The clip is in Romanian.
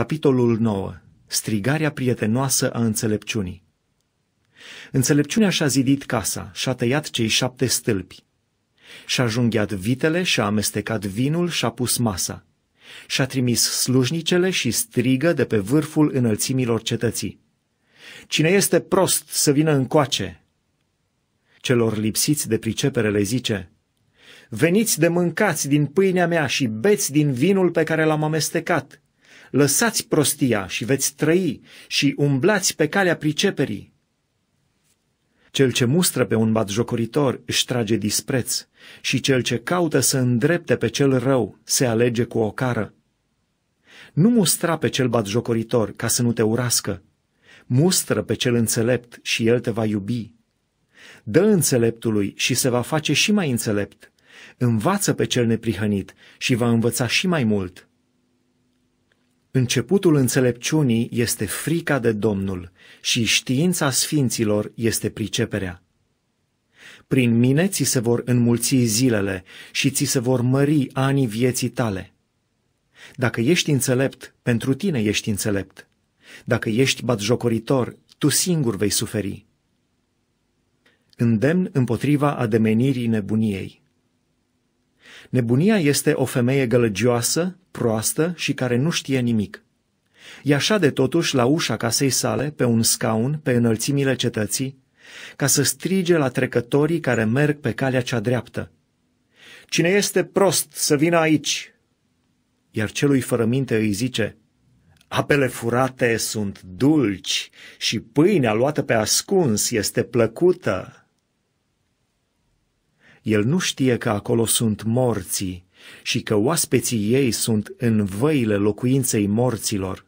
Capitolul 9. Strigarea prietenoasă a înțelepciunii Înțelepciunea și-a zidit casa, și-a tăiat cei șapte stâlpi, și-a junghiat vitele, și-a amestecat vinul, și-a pus masa, și-a trimis slujnicele și strigă de pe vârful înălțimilor cetății. Cine este prost să vină încoace? Celor lipsiți de pricepere le zice, Veniți de mâncați din pâinea mea și beți din vinul pe care l-am amestecat, lăsați prostia și veți trăi și umblați pe calea priceperii. Cel ce mustră pe un batjocoritor își trage dispreț și cel ce caută să îndrepte pe cel rău se alege cu o cară. Nu mustra pe cel batjocoritor ca să nu te urască. Mustră pe cel înțelept și el te va iubi. Dă înțeleptului și se va face și mai înțelept. Învață pe cel neprihănit și va învăța și mai mult. Începutul înțelepciunii este frica de Domnul și știința sfinților este priceperea. Prin mine ți se vor înmulți zilele și ți se vor mări anii vieții tale. Dacă ești înțelept, pentru tine ești înțelept. Dacă ești batjocoritor, tu singur vei suferi. Îndemn împotriva ademenirii nebuniei. Nebunia este o femeie gălăgioasă, proastă și care nu știe nimic. așa de totuși la ușa casei sale, pe un scaun, pe înălțimile cetății, ca să strige la trecătorii care merg pe calea cea dreaptă. Cine este prost să vină aici? Iar celui fără minte îi zice, Apele furate sunt dulci și pâinea luată pe ascuns este plăcută. El nu știe că acolo sunt morții și că oaspeții ei sunt în văile locuinței morților.